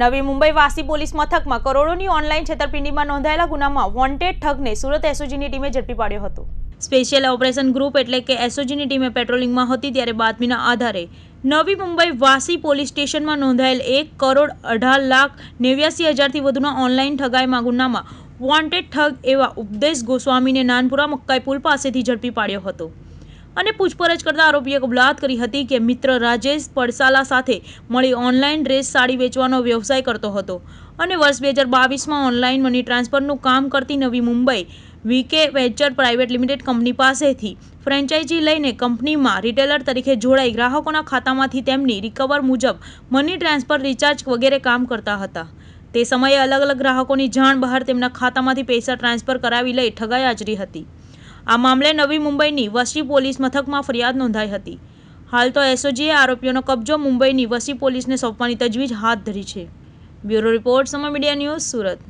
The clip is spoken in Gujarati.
નવી મુંબઈ વાસી પોલીસ મથકમાં કરોડોની ઓનલાઈન છેતરપિંડીમાં નોંધાયેલા ગુનામાં વોન્ટેડ ઠગને સુરત એસઓજીની ટીમે ઝડપી પાડ્યો હતો સ્પેશિયલ ઓપરેશન ગ્રુપ એટલે કે એસઓજીની ટીમે પેટ્રોલિંગમાં હતી ત્યારે બાતમીના આધારે નવી મુંબઈ વાસી પોલીસ સ્ટેશનમાં નોંધાયેલ એક કરોડ અઢાર લાખ નેવ્યાસી હજારથી વધુના ઓનલાઈન ઠગાઈમાં ગુનામાં વોન્ટેડ ઠગ એવા ઉપદેશ ગોસ્વામીને નાનપુરા મક્કાઈ પુલ પાસેથી ઝડપી પાડ્યો હતો અને પૂછપરછ કરતા આરોપીએ કબૂલાત કરી હતી કે મિત્ર રાજેશ પડસાલા સાથે મળી ઓનલાઈન ડ્રેસ સાડી વેચવાનો વ્યવસાય કરતો હતો અને વર્ષ બે હજાર બાવીસમાં ઓનલાઈન મની ટ્રાન્સફરનું કામ કરતી Navi Mumbai VK venture private limited company પાસેથી ફ્રેન્ચાઇઝી લઈને કંપનીમાં રિટેલર તરીકે જોડાઈ ગ્રાહકોના ખાતામાંથી તેમની રિકવર મુજબ મની ટ્રાન્સફર રિચાર્જ વગેરે કામ કરતા હતા તે સમયે અલગ અલગ ગ્રાહકોની જાણ બહાર તેમના ખાતામાંથી પૈસા ટ્રાન્સફર કરાવી લઈ ઠગાઈ હાજરી હતી આ મામલે નવી મુંબઈની વસી પોલીસ મથકમાં ફરિયાદ નોંધાઈ હતી હાલ તો એસઓજીએ આરોપીઓનો કબજો મુંબઈની વસી પોલીસને સોંપવાની તજવીજ હાથ ધરી છે bureau report Samay media news Surat